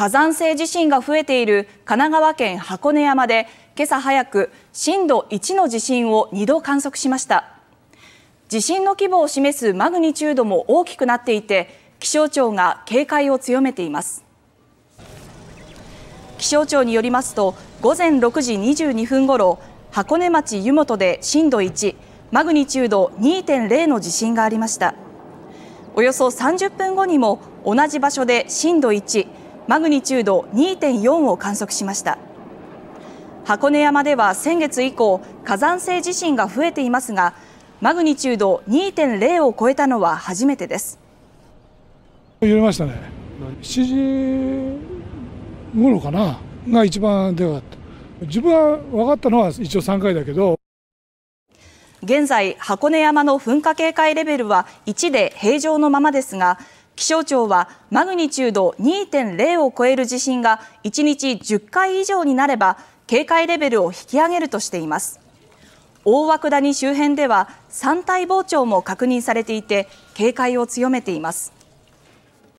火山性地震が増えている神奈川県箱根山で今朝早く震度1の地震を2度観測しました地震の規模を示すマグニチュードも大きくなっていて気象庁が警戒を強めています気象庁によりますと午前6時22分ごろ箱根町湯本で震度1マグニチュード2.0の地震がありましたおよそ30分後にも同じ場所で震度1マグニチュード2.4を観測しました箱根山では先月以降火山性地震が増えていますがマグニチュード2.0を超えたのは初めてです揺れましたね7時頃かなが一番でか自分は分かったのは一応3回だけど現在箱根山の噴火警戒レベルは1で平常のままですが気象庁はマグニチュード2.0を超える地震が1日10回以上になれば警戒レベルを引き上げるとしています大涌谷周辺では山体膨張も確認されていて警戒を強めています